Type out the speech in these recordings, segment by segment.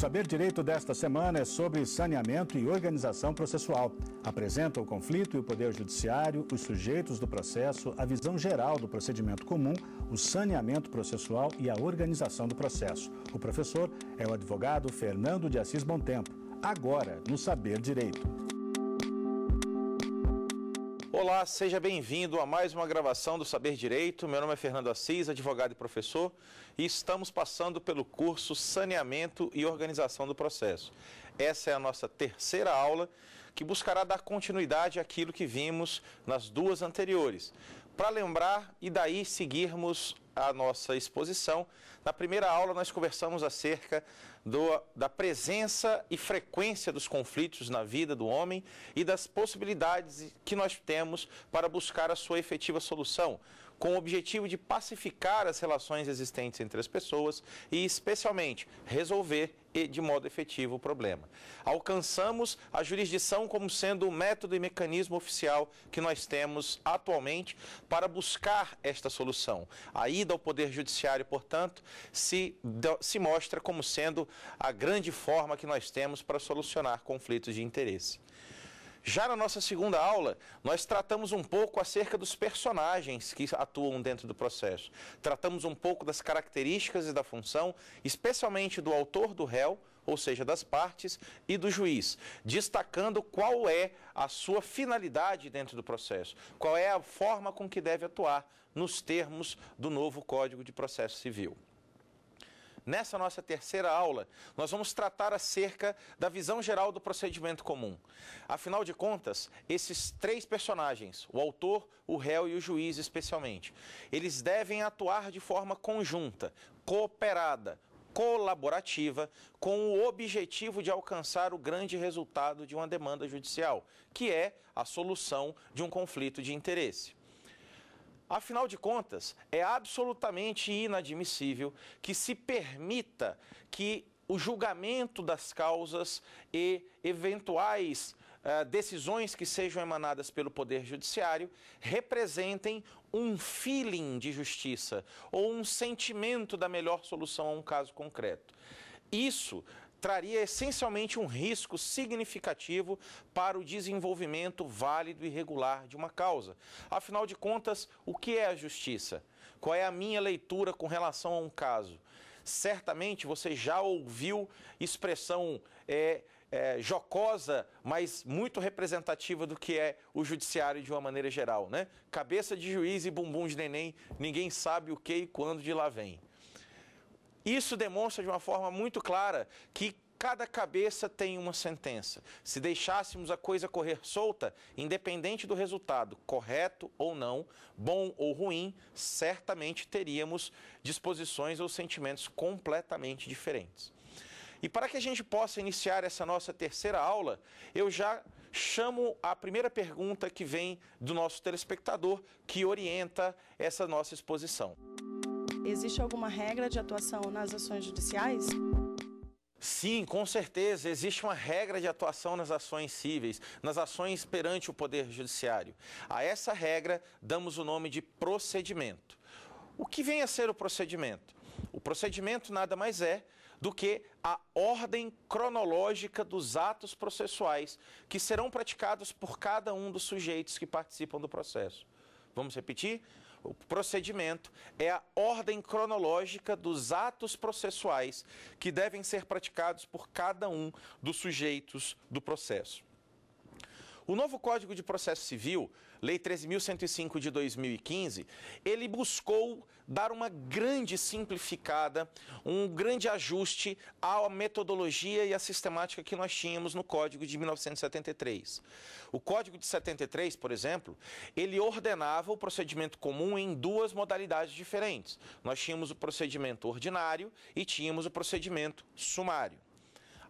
Saber Direito desta semana é sobre saneamento e organização processual. Apresenta o conflito e o Poder Judiciário, os sujeitos do processo, a visão geral do procedimento comum, o saneamento processual e a organização do processo. O professor é o advogado Fernando de Assis Bom Tempo, agora no Saber Direito. Olá, seja bem-vindo a mais uma gravação do Saber Direito. Meu nome é Fernando Assis, advogado e professor, e estamos passando pelo curso Saneamento e Organização do Processo. Essa é a nossa terceira aula que buscará dar continuidade àquilo que vimos nas duas anteriores, para lembrar e daí seguirmos a nossa exposição. Na primeira aula, nós conversamos acerca do, da presença e frequência dos conflitos na vida do homem e das possibilidades que nós temos para buscar a sua efetiva solução com o objetivo de pacificar as relações existentes entre as pessoas e, especialmente, resolver de modo efetivo o problema. Alcançamos a jurisdição como sendo o método e mecanismo oficial que nós temos atualmente para buscar esta solução. A ida ao Poder Judiciário, portanto, se, se mostra como sendo a grande forma que nós temos para solucionar conflitos de interesse. Já na nossa segunda aula, nós tratamos um pouco acerca dos personagens que atuam dentro do processo. Tratamos um pouco das características e da função, especialmente do autor do réu, ou seja, das partes, e do juiz, destacando qual é a sua finalidade dentro do processo, qual é a forma com que deve atuar nos termos do novo Código de Processo Civil. Nessa nossa terceira aula, nós vamos tratar acerca da visão geral do procedimento comum. Afinal de contas, esses três personagens, o autor, o réu e o juiz especialmente, eles devem atuar de forma conjunta, cooperada, colaborativa com o objetivo de alcançar o grande resultado de uma demanda judicial, que é a solução de um conflito de interesse. Afinal de contas, é absolutamente inadmissível que se permita que o julgamento das causas e eventuais uh, decisões que sejam emanadas pelo Poder Judiciário representem um feeling de justiça ou um sentimento da melhor solução a um caso concreto. Isso traria essencialmente um risco significativo para o desenvolvimento válido e regular de uma causa. Afinal de contas, o que é a justiça? Qual é a minha leitura com relação a um caso? Certamente você já ouviu expressão é, é, jocosa, mas muito representativa do que é o judiciário de uma maneira geral, né? Cabeça de juiz e bumbum de neném, ninguém sabe o que e quando de lá vem. Isso demonstra de uma forma muito clara que cada cabeça tem uma sentença. Se deixássemos a coisa correr solta, independente do resultado, correto ou não, bom ou ruim, certamente teríamos disposições ou sentimentos completamente diferentes. E para que a gente possa iniciar essa nossa terceira aula, eu já chamo a primeira pergunta que vem do nosso telespectador que orienta essa nossa exposição. Existe alguma regra de atuação nas ações judiciais? Sim, com certeza, existe uma regra de atuação nas ações cíveis, nas ações perante o Poder Judiciário. A essa regra damos o nome de procedimento. O que vem a ser o procedimento? O procedimento nada mais é do que a ordem cronológica dos atos processuais que serão praticados por cada um dos sujeitos que participam do processo. Vamos repetir? o procedimento é a ordem cronológica dos atos processuais que devem ser praticados por cada um dos sujeitos do processo. O novo Código de Processo Civil, Lei 13.105 de 2015, ele buscou dar uma grande simplificada, um grande ajuste à metodologia e à sistemática que nós tínhamos no Código de 1973. O Código de 73, por exemplo, ele ordenava o procedimento comum em duas modalidades diferentes. Nós tínhamos o procedimento ordinário e tínhamos o procedimento sumário.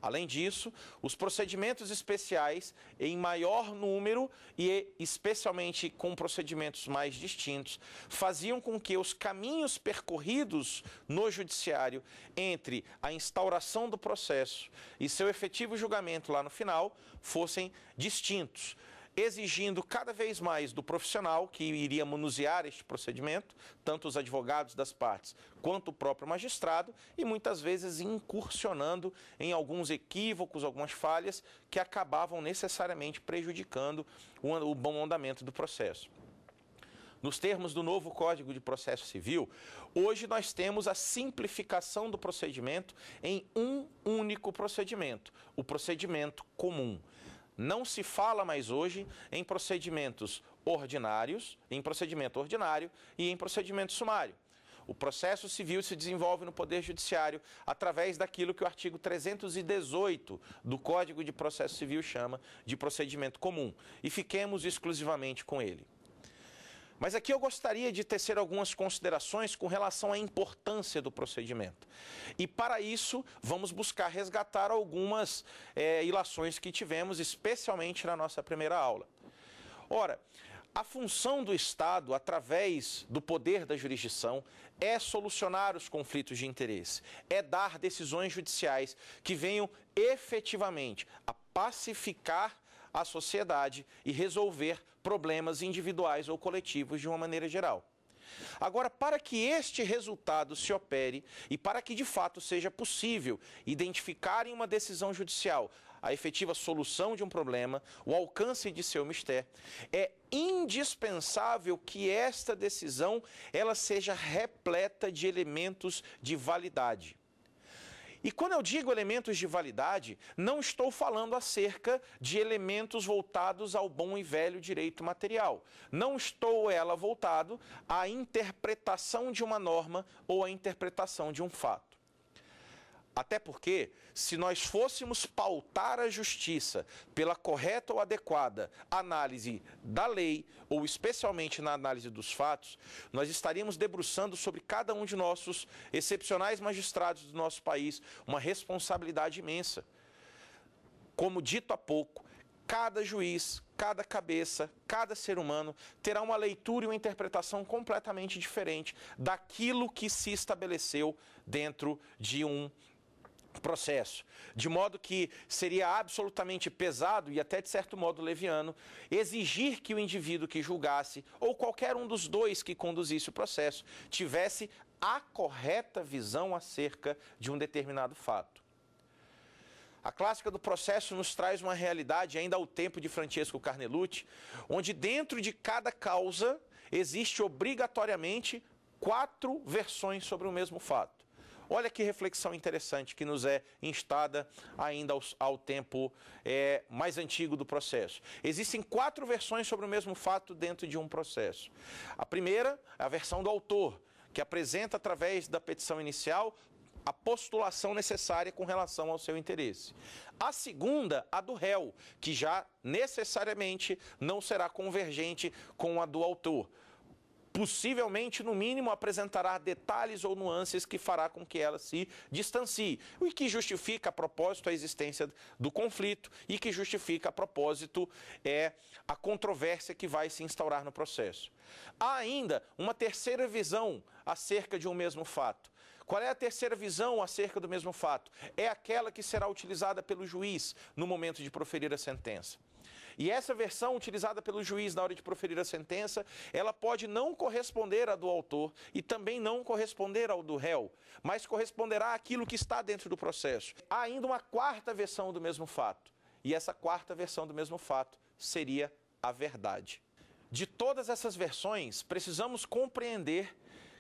Além disso, os procedimentos especiais em maior número e especialmente com procedimentos mais distintos faziam com que os caminhos percorridos no judiciário entre a instauração do processo e seu efetivo julgamento lá no final fossem distintos exigindo cada vez mais do profissional que iria manusear este procedimento, tanto os advogados das partes quanto o próprio magistrado, e muitas vezes incursionando em alguns equívocos, algumas falhas que acabavam necessariamente prejudicando o bom andamento do processo. Nos termos do novo Código de Processo Civil, hoje nós temos a simplificação do procedimento em um único procedimento, o procedimento comum. Não se fala mais hoje em procedimentos ordinários, em procedimento ordinário e em procedimento sumário. O processo civil se desenvolve no Poder Judiciário através daquilo que o artigo 318 do Código de Processo Civil chama de procedimento comum. E fiquemos exclusivamente com ele. Mas aqui eu gostaria de tecer algumas considerações com relação à importância do procedimento. E para isso, vamos buscar resgatar algumas é, ilações que tivemos, especialmente na nossa primeira aula. Ora, a função do Estado, através do poder da jurisdição, é solucionar os conflitos de interesse, é dar decisões judiciais que venham efetivamente a pacificar à sociedade e resolver problemas individuais ou coletivos de uma maneira geral. Agora, para que este resultado se opere e para que de fato seja possível identificar em uma decisão judicial a efetiva solução de um problema, o alcance de seu mistério, é indispensável que esta decisão ela seja repleta de elementos de validade. E quando eu digo elementos de validade, não estou falando acerca de elementos voltados ao bom e velho direito material. Não estou ela voltado à interpretação de uma norma ou à interpretação de um fato. Até porque, se nós fôssemos pautar a justiça pela correta ou adequada análise da lei, ou especialmente na análise dos fatos, nós estaríamos debruçando sobre cada um de nossos excepcionais magistrados do nosso país uma responsabilidade imensa. Como dito há pouco, cada juiz, cada cabeça, cada ser humano terá uma leitura e uma interpretação completamente diferente daquilo que se estabeleceu dentro de um processo, de modo que seria absolutamente pesado e até de certo modo leviano exigir que o indivíduo que julgasse ou qualquer um dos dois que conduzisse o processo tivesse a correta visão acerca de um determinado fato. A clássica do processo nos traz uma realidade ainda ao tempo de Francesco Carnelucci, onde dentro de cada causa existe obrigatoriamente quatro versões sobre o mesmo fato. Olha que reflexão interessante que nos é instada ainda ao, ao tempo é, mais antigo do processo. Existem quatro versões sobre o mesmo fato dentro de um processo. A primeira é a versão do autor, que apresenta através da petição inicial a postulação necessária com relação ao seu interesse. A segunda, a do réu, que já necessariamente não será convergente com a do autor possivelmente, no mínimo, apresentará detalhes ou nuances que fará com que ela se distancie, o que justifica a propósito a existência do conflito e que justifica a propósito é a controvérsia que vai se instaurar no processo. Há ainda uma terceira visão acerca de um mesmo fato, qual é a terceira visão acerca do mesmo fato? É aquela que será utilizada pelo juiz no momento de proferir a sentença. E essa versão utilizada pelo juiz na hora de proferir a sentença, ela pode não corresponder à do autor e também não corresponder ao do réu, mas corresponderá àquilo que está dentro do processo. Há ainda uma quarta versão do mesmo fato, e essa quarta versão do mesmo fato seria a verdade. De todas essas versões, precisamos compreender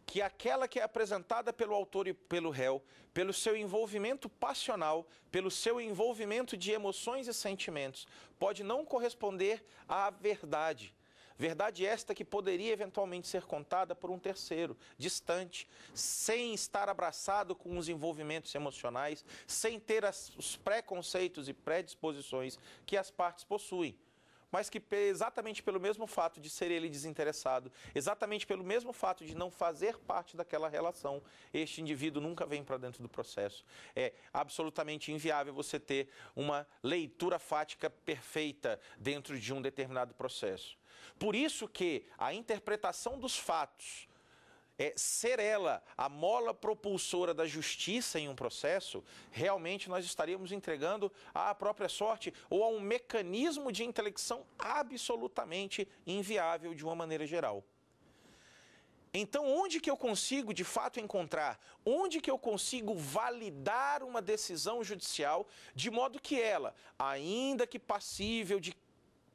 que aquela que é apresentada pelo autor e pelo réu, pelo seu envolvimento passional, pelo seu envolvimento de emoções e sentimentos, pode não corresponder à verdade. Verdade esta que poderia eventualmente ser contada por um terceiro, distante, sem estar abraçado com os envolvimentos emocionais, sem ter as, os preconceitos e predisposições que as partes possuem mas que exatamente pelo mesmo fato de ser ele desinteressado, exatamente pelo mesmo fato de não fazer parte daquela relação, este indivíduo nunca vem para dentro do processo. É absolutamente inviável você ter uma leitura fática perfeita dentro de um determinado processo. Por isso que a interpretação dos fatos é, ser ela a mola propulsora da justiça em um processo, realmente nós estaríamos entregando à própria sorte ou a um mecanismo de intelecção absolutamente inviável de uma maneira geral. Então, onde que eu consigo de fato encontrar? Onde que eu consigo validar uma decisão judicial de modo que ela, ainda que passível de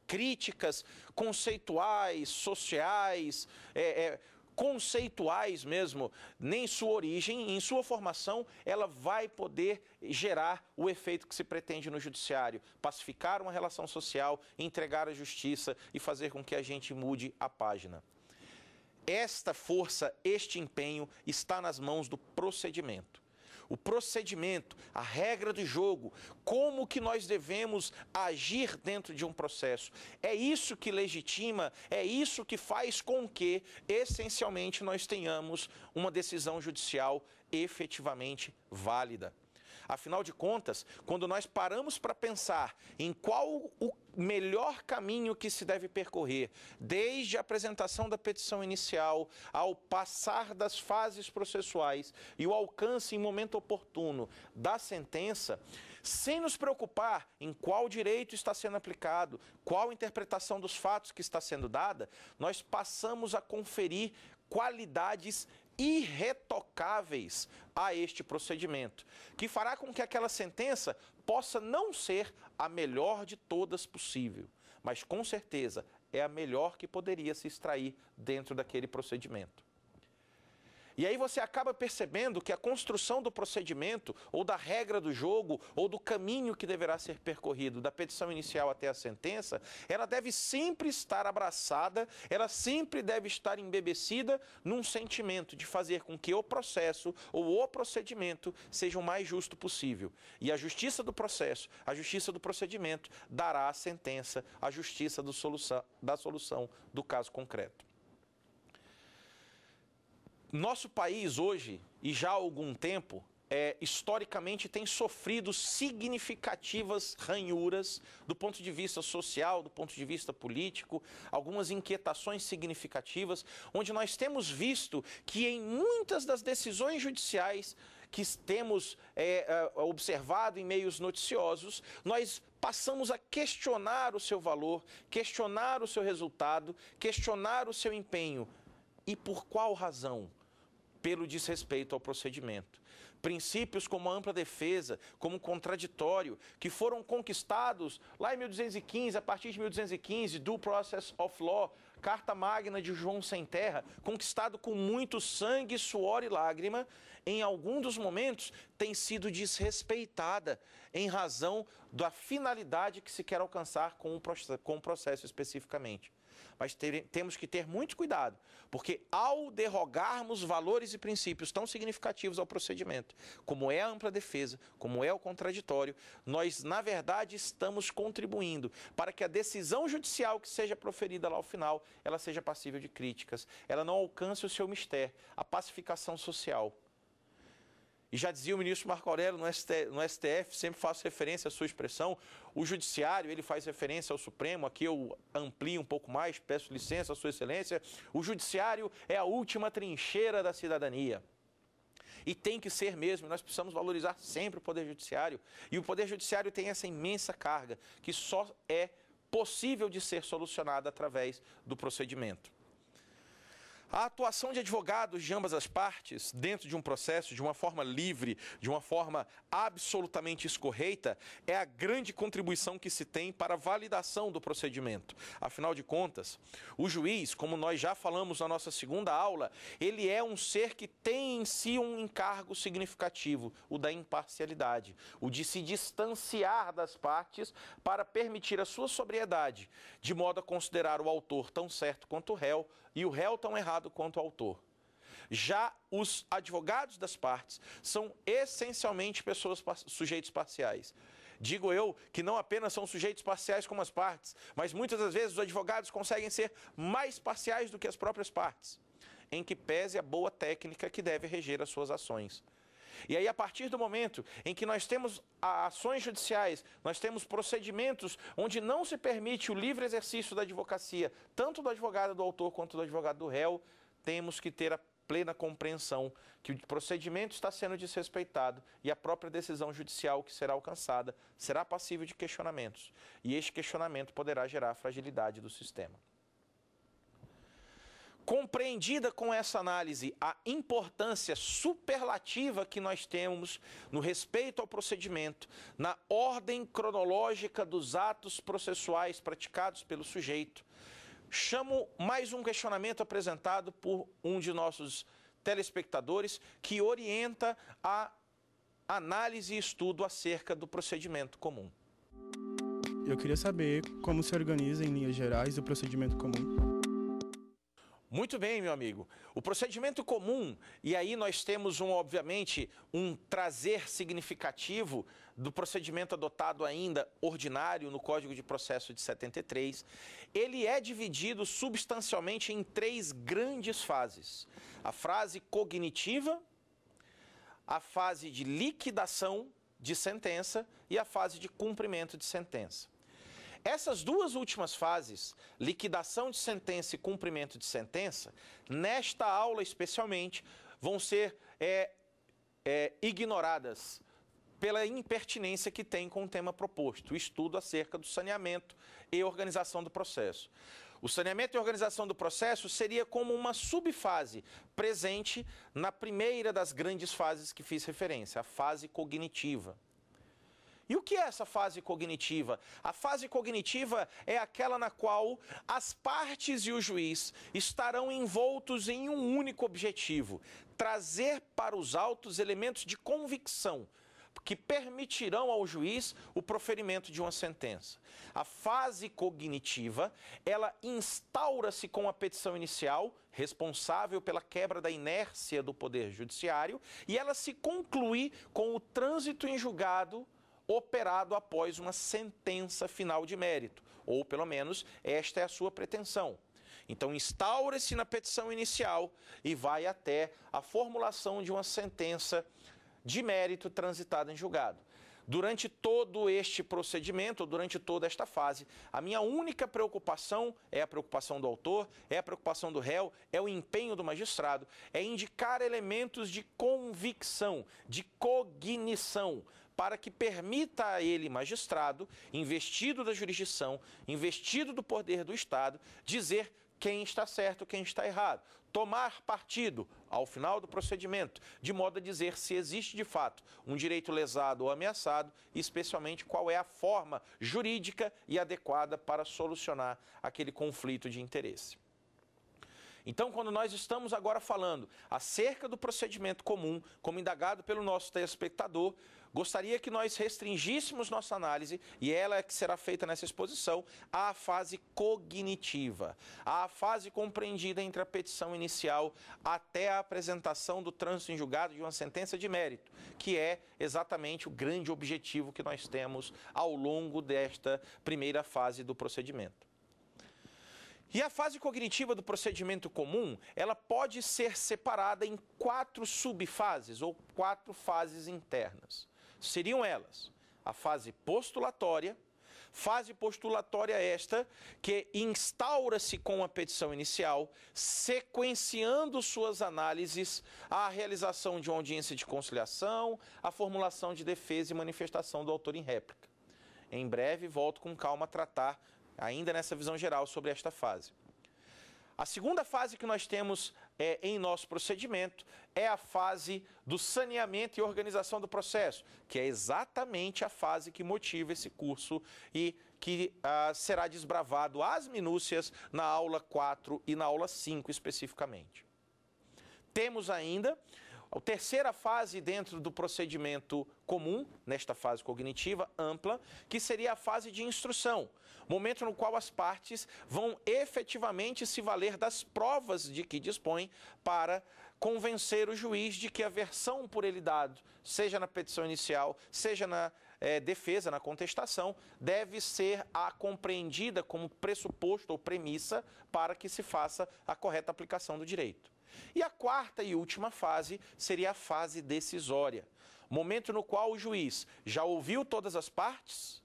críticas conceituais, sociais, é, é, conceituais mesmo, nem sua origem, em sua formação, ela vai poder gerar o efeito que se pretende no judiciário, pacificar uma relação social, entregar a justiça e fazer com que a gente mude a página. Esta força, este empenho está nas mãos do procedimento o procedimento, a regra do jogo, como que nós devemos agir dentro de um processo. É isso que legitima, é isso que faz com que, essencialmente, nós tenhamos uma decisão judicial efetivamente válida. Afinal de contas, quando nós paramos para pensar em qual o melhor caminho que se deve percorrer, desde a apresentação da petição inicial, ao passar das fases processuais e o alcance em momento oportuno da sentença, sem nos preocupar em qual direito está sendo aplicado, qual interpretação dos fatos que está sendo dada, nós passamos a conferir qualidades irretocáveis a este procedimento, que fará com que aquela sentença possa não ser a melhor de todas possível, mas com certeza é a melhor que poderia se extrair dentro daquele procedimento. E aí você acaba percebendo que a construção do procedimento, ou da regra do jogo, ou do caminho que deverá ser percorrido, da petição inicial até a sentença, ela deve sempre estar abraçada, ela sempre deve estar embebecida num sentimento de fazer com que o processo ou o procedimento seja o mais justo possível. E a justiça do processo, a justiça do procedimento, dará a sentença, a justiça solução, da solução do caso concreto. Nosso país hoje, e já há algum tempo, é, historicamente tem sofrido significativas ranhuras do ponto de vista social, do ponto de vista político, algumas inquietações significativas, onde nós temos visto que em muitas das decisões judiciais que temos é, é observado em meios noticiosos, nós passamos a questionar o seu valor, questionar o seu resultado, questionar o seu empenho e por qual razão? Pelo desrespeito ao procedimento. Princípios como a ampla defesa, como contraditório, que foram conquistados lá em 1215, a partir de 1215, do Process of Law, Carta Magna de João Sem Terra, conquistado com muito sangue, suor e lágrima, em algum dos momentos tem sido desrespeitada em razão da finalidade que se quer alcançar com o processo especificamente mas ter, temos que ter muito cuidado, porque ao derrogarmos valores e princípios tão significativos ao procedimento, como é a ampla defesa, como é o contraditório, nós, na verdade, estamos contribuindo para que a decisão judicial que seja proferida lá ao final, ela seja passível de críticas, ela não alcance o seu mistério, a pacificação social. E já dizia o ministro Marco Aurélio no, no STF, sempre faço referência à sua expressão, o judiciário, ele faz referência ao Supremo, aqui eu amplio um pouco mais, peço licença à sua excelência, o judiciário é a última trincheira da cidadania. E tem que ser mesmo, nós precisamos valorizar sempre o Poder Judiciário. E o Poder Judiciário tem essa imensa carga, que só é possível de ser solucionada através do procedimento. A atuação de advogados de ambas as partes, dentro de um processo, de uma forma livre, de uma forma absolutamente escorreita, é a grande contribuição que se tem para a validação do procedimento. Afinal de contas, o juiz, como nós já falamos na nossa segunda aula, ele é um ser que tem em si um encargo significativo, o da imparcialidade, o de se distanciar das partes para permitir a sua sobriedade, de modo a considerar o autor tão certo quanto o réu e o réu estão errados quanto o autor. Já os advogados das partes são essencialmente pessoas sujeitos parciais. Digo eu que não apenas são sujeitos parciais como as partes, mas muitas das vezes os advogados conseguem ser mais parciais do que as próprias partes, em que pese a boa técnica que deve reger as suas ações. E aí, a partir do momento em que nós temos ações judiciais, nós temos procedimentos onde não se permite o livre exercício da advocacia, tanto do advogado do autor quanto do advogado do réu, temos que ter a plena compreensão que o procedimento está sendo desrespeitado e a própria decisão judicial que será alcançada será passível de questionamentos. E este questionamento poderá gerar fragilidade do sistema. Compreendida com essa análise a importância superlativa que nós temos no respeito ao procedimento, na ordem cronológica dos atos processuais praticados pelo sujeito, chamo mais um questionamento apresentado por um de nossos telespectadores que orienta a análise e estudo acerca do procedimento comum. Eu queria saber como se organiza, em linhas gerais, o procedimento comum. Muito bem, meu amigo. O procedimento comum, e aí nós temos, um, obviamente, um trazer significativo do procedimento adotado ainda ordinário no Código de Processo de 73, ele é dividido substancialmente em três grandes fases: a fase cognitiva, a fase de liquidação de sentença e a fase de cumprimento de sentença. Essas duas últimas fases, liquidação de sentença e cumprimento de sentença, nesta aula especialmente, vão ser é, é, ignoradas pela impertinência que tem com o tema proposto, o estudo acerca do saneamento e organização do processo. O saneamento e organização do processo seria como uma subfase presente na primeira das grandes fases que fiz referência, a fase cognitiva. E o que é essa fase cognitiva? A fase cognitiva é aquela na qual as partes e o juiz estarão envoltos em um único objetivo: trazer para os autos elementos de convicção que permitirão ao juiz o proferimento de uma sentença. A fase cognitiva, ela instaura-se com a petição inicial, responsável pela quebra da inércia do poder judiciário, e ela se conclui com o trânsito em julgado operado após uma sentença final de mérito, ou pelo menos esta é a sua pretensão. Então, instaura-se na petição inicial e vai até a formulação de uma sentença de mérito transitada em julgado. Durante todo este procedimento, durante toda esta fase, a minha única preocupação é a preocupação do autor, é a preocupação do réu, é o empenho do magistrado, é indicar elementos de convicção, de cognição, para que permita a ele, magistrado, investido da jurisdição, investido do poder do Estado, dizer quem está certo, quem está errado tomar partido ao final do procedimento, de modo a dizer se existe de fato um direito lesado ou ameaçado, e especialmente qual é a forma jurídica e adequada para solucionar aquele conflito de interesse. Então, quando nós estamos agora falando acerca do procedimento comum, como indagado pelo nosso telespectador, gostaria que nós restringíssemos nossa análise, e ela é que será feita nessa exposição, à fase cognitiva, à fase compreendida entre a petição inicial até a apresentação do trânsito em julgado de uma sentença de mérito, que é exatamente o grande objetivo que nós temos ao longo desta primeira fase do procedimento. E a fase cognitiva do procedimento comum, ela pode ser separada em quatro subfases ou quatro fases internas. Seriam elas: a fase postulatória, fase postulatória esta que instaura-se com a petição inicial, sequenciando suas análises à realização de uma audiência de conciliação, à formulação de defesa e manifestação do autor em réplica. Em breve volto com calma a tratar ainda nessa visão geral sobre esta fase. A segunda fase que nós temos é, em nosso procedimento é a fase do saneamento e organização do processo, que é exatamente a fase que motiva esse curso e que ah, será desbravado às minúcias na aula 4 e na aula 5 especificamente. Temos ainda a terceira fase dentro do procedimento comum, nesta fase cognitiva ampla, que seria a fase de instrução, momento no qual as partes vão efetivamente se valer das provas de que dispõem para convencer o juiz de que a versão por ele dado, seja na petição inicial, seja na é, defesa, na contestação, deve ser a compreendida como pressuposto ou premissa para que se faça a correta aplicação do direito. E a quarta e última fase seria a fase decisória momento no qual o juiz já ouviu todas as partes,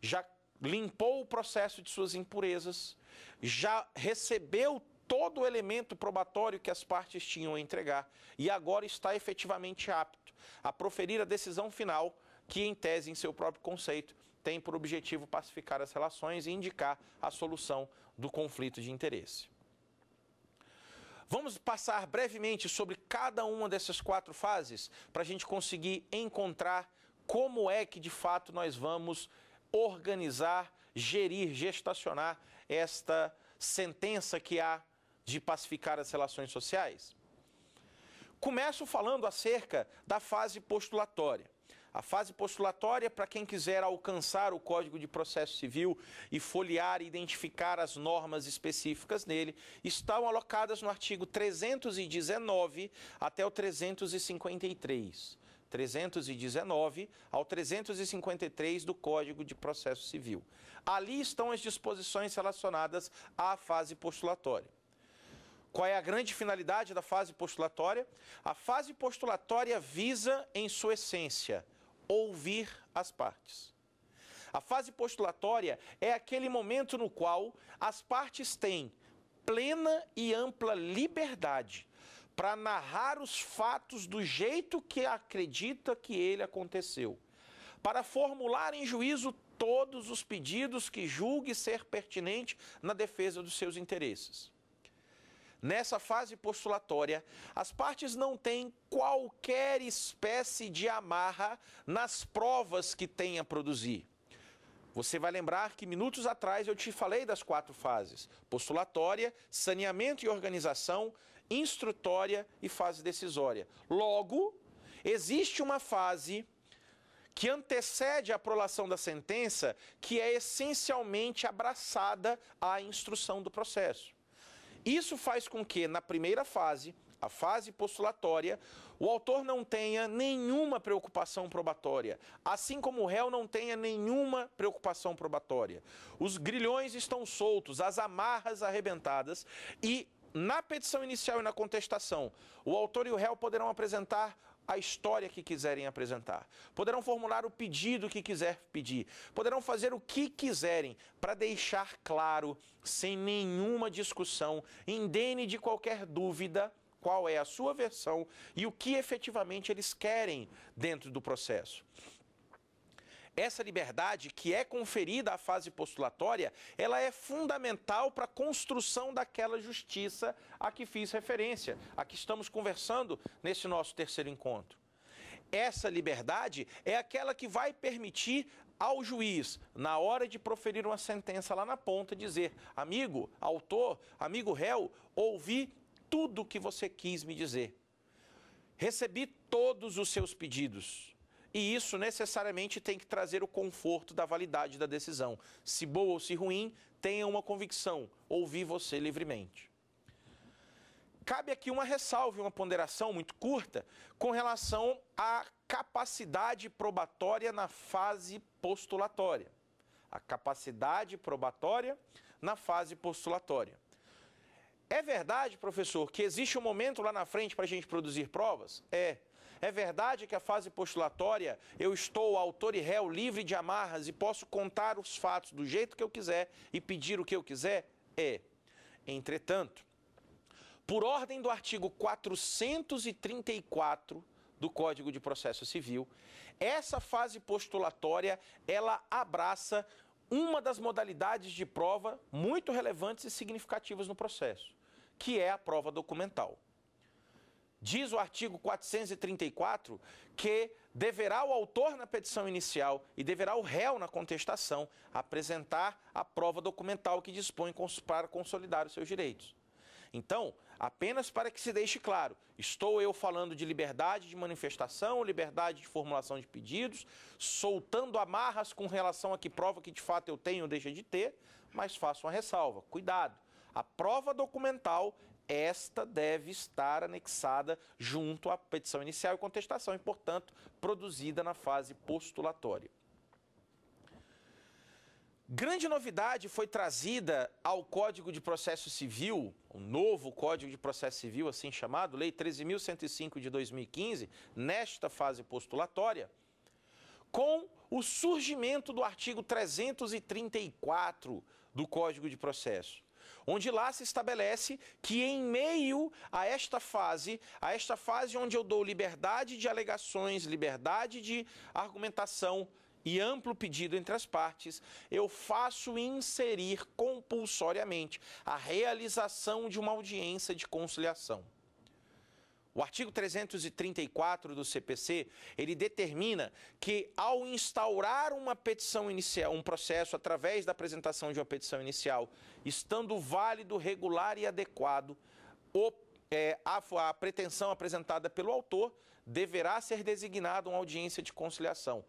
já limpou o processo de suas impurezas, já recebeu todo o elemento probatório que as partes tinham a entregar e agora está efetivamente apto a proferir a decisão final, que, em tese, em seu próprio conceito, tem por objetivo pacificar as relações e indicar a solução do conflito de interesse. Vamos passar brevemente sobre cada uma dessas quatro fases para a gente conseguir encontrar como é que de fato nós vamos organizar, gerir, gestacionar esta sentença que há de pacificar as relações sociais? Começo falando acerca da fase postulatória. A fase postulatória, para quem quiser alcançar o Código de Processo Civil e folhear e identificar as normas específicas nele, estão alocadas no artigo 319 até o 353. 319 ao 353 do Código de Processo Civil. Ali estão as disposições relacionadas à fase postulatória. Qual é a grande finalidade da fase postulatória? A fase postulatória visa, em sua essência, ouvir as partes. A fase postulatória é aquele momento no qual as partes têm plena e ampla liberdade para narrar os fatos do jeito que acredita que ele aconteceu, para formular em juízo todos os pedidos que julgue ser pertinente na defesa dos seus interesses. Nessa fase postulatória, as partes não têm qualquer espécie de amarra nas provas que têm a produzir. Você vai lembrar que minutos atrás eu te falei das quatro fases: postulatória, saneamento e organização, instrutória e fase decisória. Logo, existe uma fase que antecede a prolação da sentença, que é essencialmente abraçada à instrução do processo. Isso faz com que, na primeira fase, a fase postulatória, o autor não tenha nenhuma preocupação probatória, assim como o réu não tenha nenhuma preocupação probatória. Os grilhões estão soltos, as amarras arrebentadas e na petição inicial e na contestação, o autor e o réu poderão apresentar a história que quiserem apresentar. Poderão formular o pedido que quiser pedir. Poderão fazer o que quiserem para deixar claro, sem nenhuma discussão, indene de qualquer dúvida, qual é a sua versão e o que efetivamente eles querem dentro do processo. Essa liberdade que é conferida à fase postulatória, ela é fundamental para a construção daquela justiça a que fiz referência, a que estamos conversando nesse nosso terceiro encontro. Essa liberdade é aquela que vai permitir ao juiz, na hora de proferir uma sentença lá na ponta, dizer: amigo, autor, amigo réu, ouvi tudo o que você quis me dizer. Recebi todos os seus pedidos. E isso necessariamente tem que trazer o conforto da validade da decisão. Se boa ou se ruim, tenha uma convicção, ouvi você livremente. Cabe aqui uma ressalva, uma ponderação muito curta com relação à capacidade probatória na fase postulatória. A capacidade probatória na fase postulatória. É verdade, professor, que existe um momento lá na frente para a gente produzir provas? É. É verdade que a fase postulatória eu estou autor e réu livre de amarras e posso contar os fatos do jeito que eu quiser e pedir o que eu quiser? É. Entretanto, por ordem do artigo 434 do Código de Processo Civil, essa fase postulatória ela abraça uma das modalidades de prova muito relevantes e significativas no processo, que é a prova documental. Diz o artigo 434 que deverá o autor na petição inicial e deverá o réu na contestação apresentar a prova documental que dispõe para consolidar os seus direitos. Então, apenas para que se deixe claro, estou eu falando de liberdade de manifestação, liberdade de formulação de pedidos, soltando amarras com relação a que prova que de fato eu tenho ou deixa de ter, mas faço uma ressalva. Cuidado! A prova documental esta deve estar anexada junto à petição inicial e contestação e, portanto, produzida na fase postulatória. Grande novidade foi trazida ao Código de Processo Civil, o novo Código de Processo Civil, assim chamado, Lei 13.105 de 2015, nesta fase postulatória, com o surgimento do artigo 334 do Código de Processo onde lá se estabelece que em meio a esta fase, a esta fase onde eu dou liberdade de alegações, liberdade de argumentação, e amplo pedido entre as partes, eu faço inserir compulsoriamente a realização de uma audiência de conciliação. O artigo 334 do CPC, ele determina que ao instaurar uma petição inicial, um processo através da apresentação de uma petição inicial, estando válido, regular e adequado, o é, a, a, pretensão apresentada pelo autor deverá ser designada uma audiência de conciliação,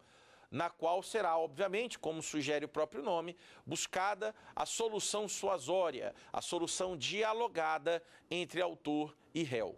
na qual será, obviamente, como sugere o próprio nome, buscada a solução suasória, a solução dialogada entre autor e réu.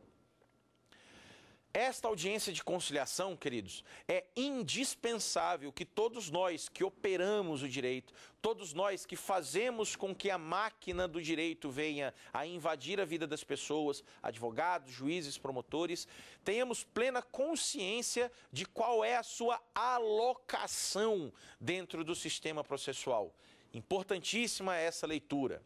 Esta audiência de conciliação, queridos, é indispensável que todos nós que operamos o direito, todos nós que fazemos com que a máquina do direito venha a invadir a vida das pessoas, advogados, juízes, promotores, tenhamos plena consciência de qual é a sua alocação dentro do sistema processual. Importantíssima essa leitura.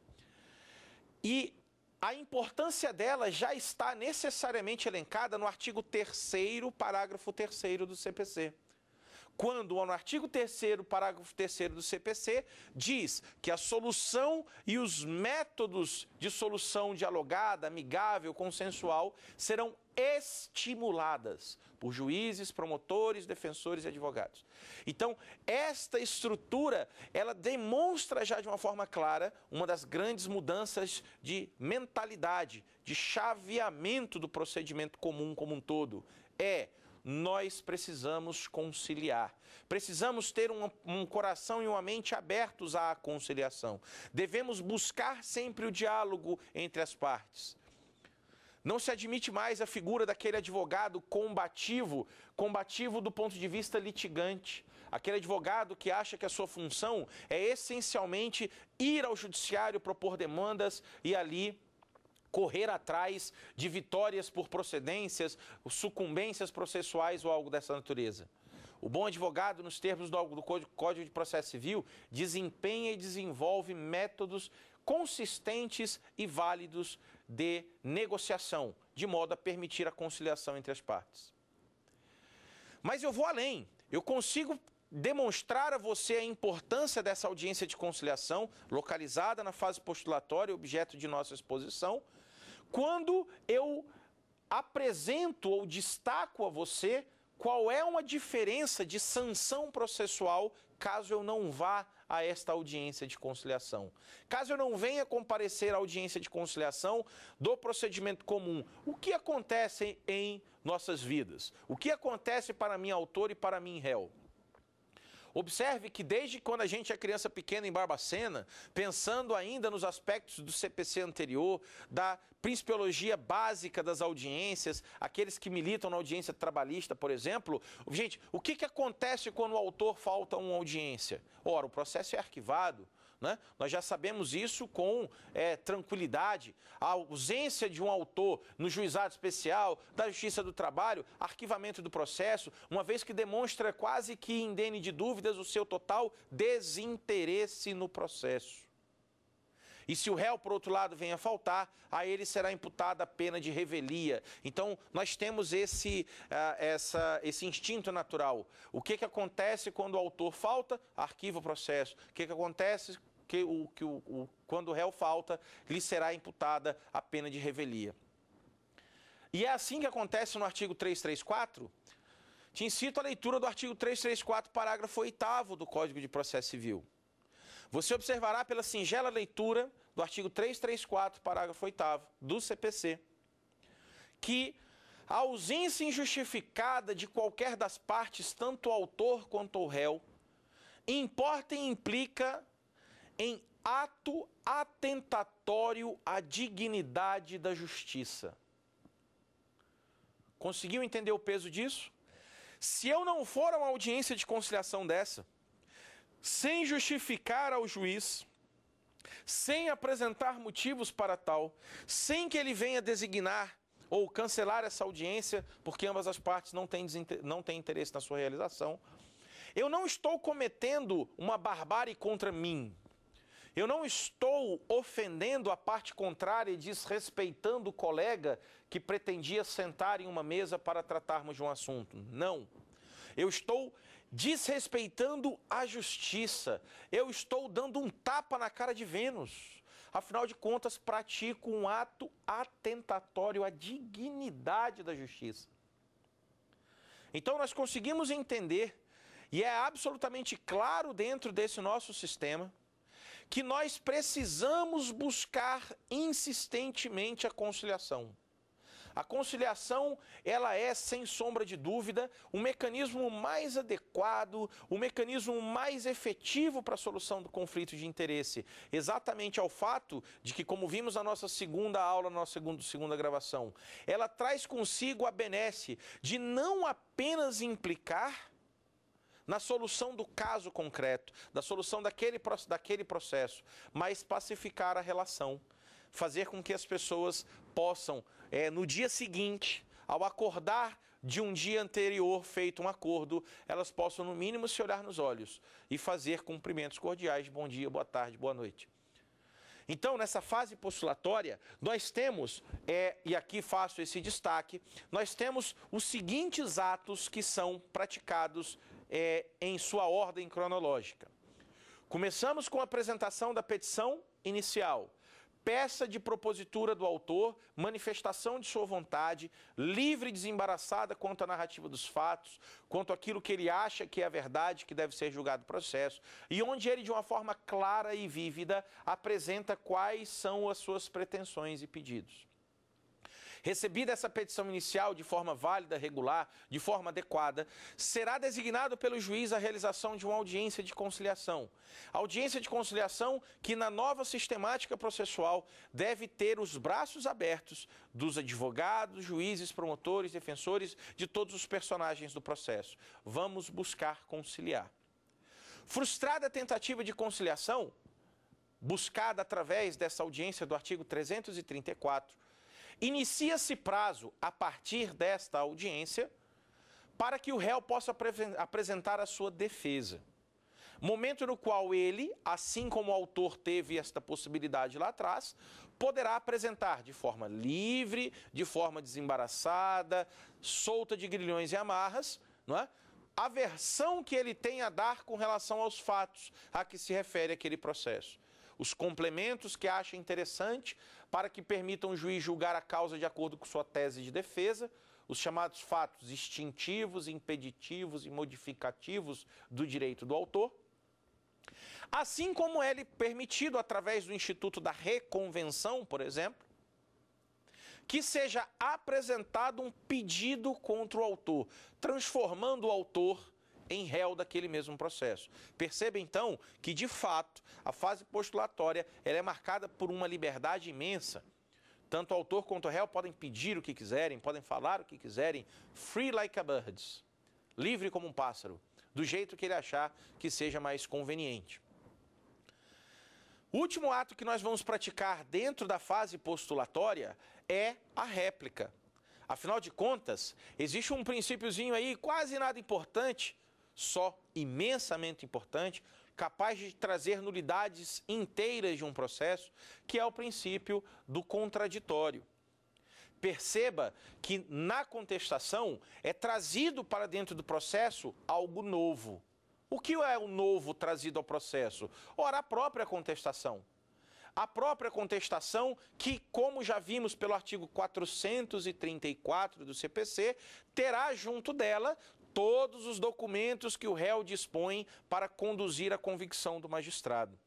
E a importância dela já está necessariamente elencada no artigo 3 parágrafo 3 do CPC. Quando no artigo 3 parágrafo 3 do CPC diz que a solução e os métodos de solução dialogada, amigável, consensual serão estimuladas por juízes, promotores, defensores e advogados. Então, esta estrutura, ela demonstra já de uma forma clara uma das grandes mudanças de mentalidade, de chaveamento do procedimento comum como um todo. É nós precisamos conciliar. Precisamos ter um, um, coração e uma mente abertos à conciliação. Devemos buscar sempre o diálogo entre as partes. Não se admite mais a figura daquele advogado combativo, combativo do ponto de vista litigante. Aquele advogado que acha que a sua função é essencialmente ir ao judiciário propor demandas e ali correr atrás de vitórias por procedências, sucumbências processuais ou algo dessa natureza. O bom advogado, nos termos do, Código de Processo Civil, desempenha e desenvolve métodos consistentes e válidos de negociação, de modo a permitir a conciliação entre as partes. Mas eu vou além. Eu consigo demonstrar a você a importância dessa audiência de conciliação, localizada na fase postulatória, objeto de nossa exposição, quando eu apresento ou destaco a você qual é uma diferença de sanção processual caso eu não vá a esta audiência de conciliação. Caso eu não venha comparecer à audiência de conciliação do procedimento comum, o que acontece em nossas vidas? O que acontece para mim autor e para mim réu? Observe que desde quando a gente é criança pequena em Barbacena, pensando ainda nos aspectos do CPC anterior, da principiologia básica das audiências, aqueles que militam na audiência trabalhista, por exemplo, gente, o que, que acontece quando o autor falta uma audiência? Ora, o processo é arquivado, né? Nós já sabemos isso com é, tranquilidade. A ausência de um autor no juizado especial, da Justiça do Trabalho, arquivamento do processo, uma vez que demonstra quase que indene de dúvidas o seu total desinteresse no processo. E se o réu, por outro lado, venha faltar, a ele será imputada a pena de revelia. Então, nós temos esse, uh, essa, esse instinto natural. O que, que acontece quando o autor falta? Arquiva o processo. O que, que acontece que, o, que o, o, quando o réu falta? Lhe será imputada a pena de revelia. E é assim que acontece no artigo 334. Te incito à leitura do artigo 334, parágrafo 8 do Código de Processo Civil. Você observará pela singela leitura do artigo 334, parágrafo 8 do CPC, que a ausência injustificada de qualquer das partes, tanto o autor quanto o réu, importa e implica em ato atentatório à dignidade da justiça. Conseguiu entender o peso disso? Se eu não for a uma audiência de conciliação dessa, sem justificar ao juiz, sem apresentar motivos para tal, sem que ele venha designar ou cancelar essa audiência, porque ambas as partes não têm, não têm interesse na sua realização, eu não estou cometendo uma barbárie contra mim. Eu não estou ofendendo a parte contrária e desrespeitando o colega que pretendia sentar em uma mesa para tratarmos de um assunto. Não. Eu estou desrespeitando a justiça. Eu estou dando um tapa na cara de Vênus. Afinal de contas, pratico um ato atentatório à dignidade da justiça. Então, nós conseguimos entender, e é absolutamente claro dentro desse nosso sistema, que nós precisamos buscar insistentemente a conciliação. A conciliação, ela é, sem sombra de dúvida, o um mecanismo mais adequado, o um mecanismo mais efetivo para a solução do conflito de interesse, exatamente ao fato de que, como vimos na nossa segunda aula, na nossa segunda, segunda gravação, ela traz consigo a benesse de não apenas implicar na solução do caso concreto, da solução daquele, daquele processo, mas pacificar a relação, fazer com que as pessoas possam é, no dia seguinte, ao acordar de um dia anterior feito um acordo, elas possam, no mínimo, se olhar nos olhos e fazer cumprimentos cordiais, bom dia, boa tarde, boa noite. Então, nessa fase postulatória, nós temos, é, e aqui faço esse destaque, nós temos os seguintes atos que são praticados é, em sua ordem cronológica. Começamos com a apresentação da petição inicial peça de propositura do autor, manifestação de sua vontade, livre e desembaraçada quanto à narrativa dos fatos, quanto àquilo que ele acha que é a verdade, que deve ser julgado o processo, e onde ele, de uma forma clara e vívida, apresenta quais são as suas pretensões e pedidos recebida essa petição inicial de forma válida, regular, de forma adequada, será designado pelo juiz a realização de uma audiência de conciliação. audiência de conciliação que, na nova sistemática processual, deve ter os braços abertos dos advogados, juízes, promotores, defensores, de todos os personagens do processo. Vamos buscar conciliar. Frustrada a tentativa de conciliação, buscada através dessa audiência do artigo 334, Inicia-se prazo a partir desta audiência para que o réu possa apresentar a sua defesa. Momento no qual ele, assim como o autor teve esta possibilidade lá atrás, poderá apresentar de forma livre, de forma desembaraçada, solta de grilhões e amarras, não é? a versão que ele tem a dar com relação aos fatos a que se refere aquele processo os complementos que acha interessante para que permitam o juiz julgar a causa de acordo com sua tese de defesa, os chamados fatos extintivos, impeditivos e modificativos do direito do autor. Assim como é permitido através do Instituto da Reconvenção, por exemplo, que seja apresentado um pedido contra o autor, transformando o autor em réu daquele mesmo processo. Perceba então que, de fato, a fase postulatória é marcada por uma liberdade imensa. Tanto o autor quanto o réu podem pedir o que quiserem, podem falar o que quiserem, free like a bird, livre como um pássaro, do jeito que ele achar que seja mais conveniente. O último ato que nós vamos praticar dentro da fase postulatória é a réplica. Afinal de contas, existe um princípiozinho aí quase nada importante só imensamente importante, capaz de trazer nulidades inteiras de um processo, que é o princípio do contraditório. Perceba que na contestação é trazido para dentro do processo algo novo. O que é o novo trazido ao processo? Ora, a própria contestação. A própria contestação, que, como já vimos pelo artigo 434 do CPC, terá junto dela todos os documentos que o réu dispõe para conduzir a convicção do magistrado.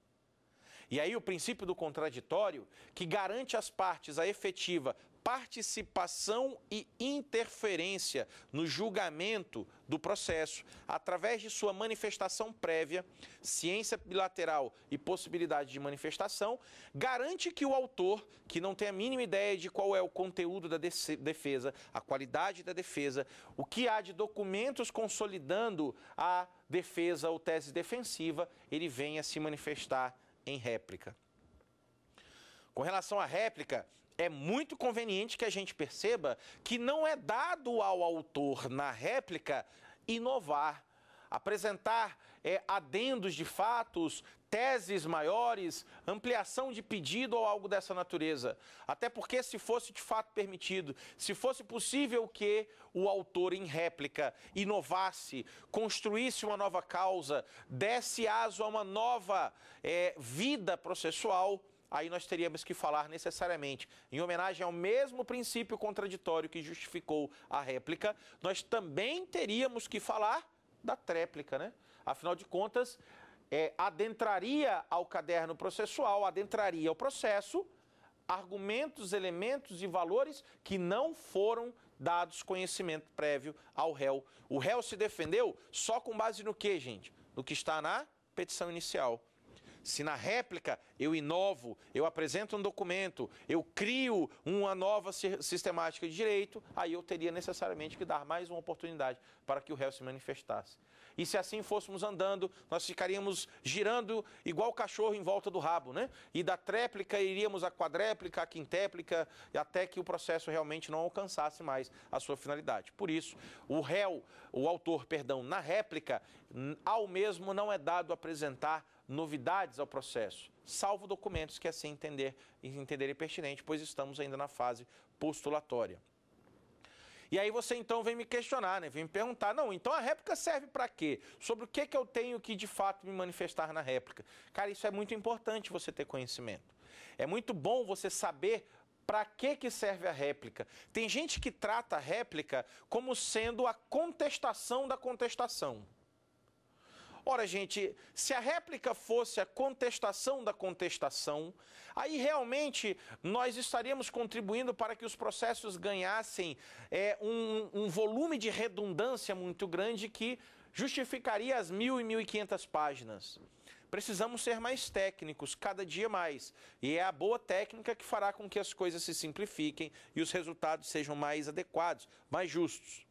E aí o princípio do contraditório, que garante às partes a efetiva participação e interferência no julgamento do processo, através de sua manifestação prévia, ciência bilateral e possibilidade de manifestação, garante que o autor, que não tem a mínima ideia de qual é o conteúdo da defesa, a qualidade da defesa, o que há de documentos consolidando a defesa ou tese defensiva, ele venha se manifestar em réplica. Com relação à réplica, é muito conveniente que a gente perceba que não é dado ao autor na réplica inovar, apresentar é, adendos de fatos, teses maiores, ampliação de pedido ou algo dessa natureza. Até porque, se fosse de fato permitido, se fosse possível que o autor em réplica inovasse, construísse uma nova causa, desse aso a uma nova é, vida processual aí nós teríamos que falar necessariamente em homenagem ao mesmo princípio contraditório que justificou a réplica, nós também teríamos que falar da tréplica, né? Afinal de contas, é, adentraria ao caderno processual, adentraria ao processo argumentos, elementos e valores que não foram dados conhecimento prévio ao réu. O réu se defendeu só com base no que, gente? No que está na petição inicial se na réplica eu inovo, eu apresento um documento, eu crio uma nova sistemática de direito, aí eu teria necessariamente que dar mais uma oportunidade para que o réu se manifestasse. E se assim fôssemos andando, nós ficaríamos girando igual cachorro em volta do rabo, né? E da tréplica iríamos à quadréplica, à quintéplica, até que o processo realmente não alcançasse mais a sua finalidade. Por isso, o réu, o autor, perdão, na réplica, ao mesmo não é dado apresentar novidades ao processo, salvo documentos que assim entender, entenderem pertinente, pois estamos ainda na fase postulatória. E aí você então vem me questionar, né? Vem me perguntar, não, então a réplica serve para quê? Sobre o que, que eu tenho que de fato me manifestar na réplica? Cara, isso é muito importante você ter conhecimento. É muito bom você saber para que, que serve a réplica. Tem gente que trata a réplica como sendo a contestação da contestação. Ora, gente, se a réplica fosse a contestação da contestação, aí realmente nós estaríamos contribuindo para que os processos ganhassem é, um, um volume de redundância muito grande que justificaria as mil e mil e quinhentas páginas. Precisamos ser mais técnicos, cada dia mais. E é a boa técnica que fará com que as coisas se simplifiquem e os resultados sejam mais adequados, mais justos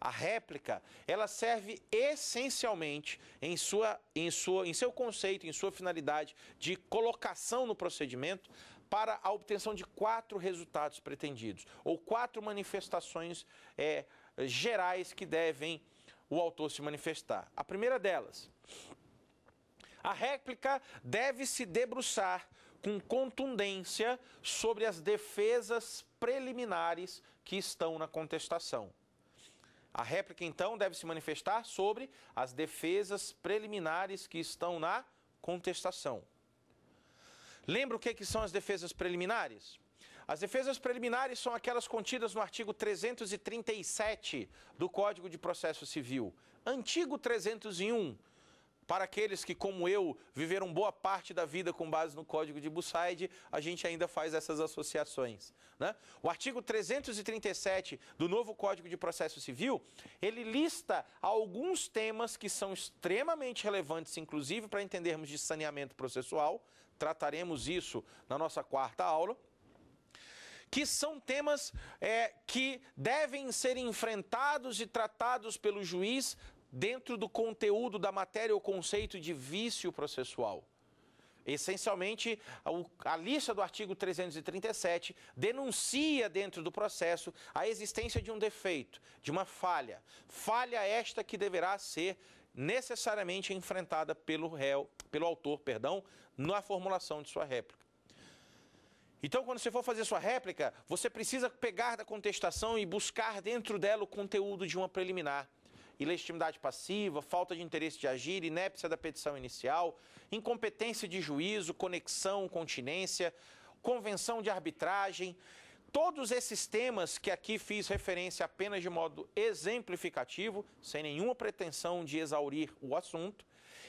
a réplica, ela serve essencialmente em, sua, em, sua, em seu conceito, em sua finalidade de colocação no procedimento para a obtenção de quatro resultados pretendidos, ou quatro manifestações é, gerais que devem o autor se manifestar. A primeira delas, a réplica deve se debruçar com contundência sobre as defesas preliminares que estão na contestação. A réplica, então, deve se manifestar sobre as defesas preliminares que estão na contestação. Lembra o que, que são as defesas preliminares? As defesas preliminares são aquelas contidas no artigo 337 do Código de Processo Civil. Antigo 301, para aqueles que, como eu, viveram boa parte da vida com base no código de Busside, a gente ainda faz essas associações. Né? O artigo 337 do novo Código de Processo Civil, ele lista alguns temas que são extremamente relevantes, inclusive para entendermos de saneamento processual. Trataremos isso na nossa quarta aula que são temas é, que devem ser enfrentados e tratados pelo juiz dentro do conteúdo da matéria o conceito de vício processual. Essencialmente, a lista do artigo 337 denuncia dentro do processo a existência de um defeito, de uma falha. Falha esta que deverá ser necessariamente enfrentada pelo réu, pelo autor, perdão, na formulação de sua réplica. Então, quando você for fazer sua réplica, você precisa pegar da contestação e buscar dentro dela o conteúdo de uma preliminar ilegitimidade passiva, falta de interesse de agir, inépcia da petição inicial, incompetência de juízo, conexão, continência, convenção de arbitragem. Todos esses temas que aqui fiz referência apenas de modo exemplificativo, sem nenhuma pretensão de exaurir o assunto,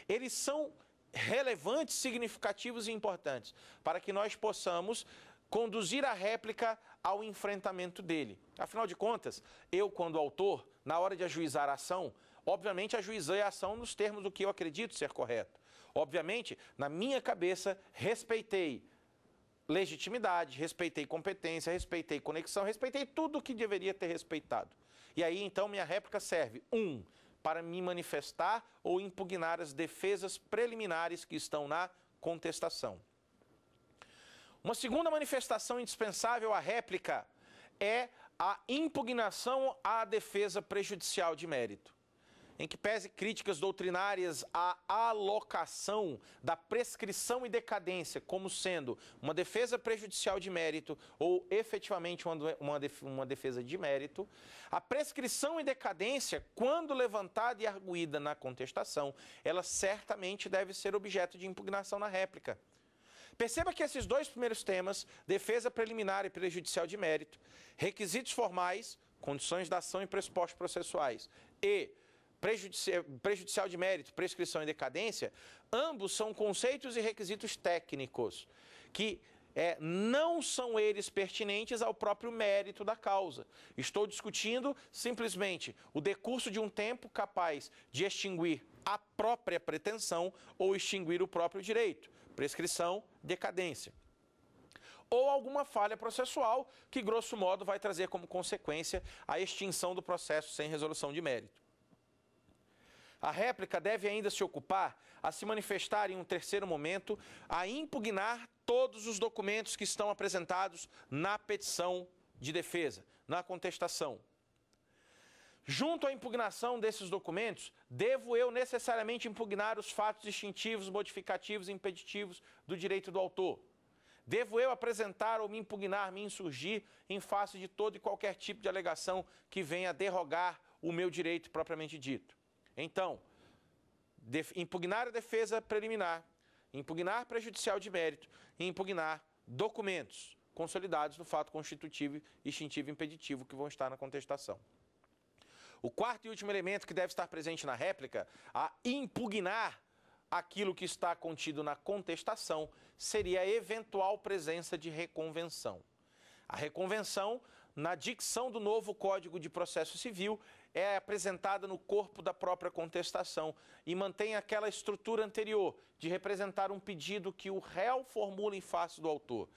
eles são relevantes, significativos e importantes para que nós possamos conduzir a réplica ao enfrentamento dele. Afinal de contas, eu, quando autor, na hora de ajuizar a ação, obviamente ajuizei a ação nos termos do que eu acredito ser correto. Obviamente, na minha cabeça, respeitei legitimidade, respeitei competência, respeitei conexão, respeitei tudo o que deveria ter respeitado. E aí, então, minha réplica serve, um, para me manifestar ou impugnar as defesas preliminares que estão na contestação. Uma segunda manifestação indispensável à réplica é a impugnação à defesa prejudicial de mérito, em que pese críticas doutrinárias à alocação da prescrição e decadência como sendo uma defesa prejudicial de mérito ou efetivamente uma defesa de mérito, a prescrição e decadência, quando levantada e arguída na contestação, ela certamente deve ser objeto de impugnação na réplica. Perceba que esses dois primeiros temas, defesa preliminar e prejudicial de mérito, requisitos formais, condições da ação e pressupostos processuais, e prejudicial de mérito, prescrição e decadência, ambos são conceitos e requisitos técnicos que é, não são eles pertinentes ao próprio mérito da causa. Estou discutindo simplesmente o decurso de um tempo capaz de extinguir a própria pretensão ou extinguir o próprio direito prescrição, decadência. Ou alguma falha processual, que grosso modo vai trazer como consequência a extinção do processo sem resolução de mérito. A réplica deve ainda se ocupar a se manifestar em um terceiro momento, a impugnar todos os documentos que estão apresentados na petição de defesa, na contestação. Junto à impugnação desses documentos, devo eu necessariamente impugnar os fatos distintivos, modificativos e impeditivos do direito do autor? Devo eu apresentar ou me impugnar, me insurgir em face de todo e qualquer tipo de alegação que venha derrogar o meu direito propriamente dito? Então, impugnar a defesa preliminar, impugnar prejudicial de mérito e impugnar documentos consolidados no fato constitutivo, extintivo e impeditivo que vão estar na contestação. O quarto e último elemento que deve estar presente na réplica, a impugnar aquilo que está contido na contestação, seria a eventual presença de reconvenção. A reconvenção, na dicção do novo Código de Processo Civil, é apresentada no corpo da própria contestação e mantém aquela estrutura anterior de representar um pedido que o réu formula em face do autor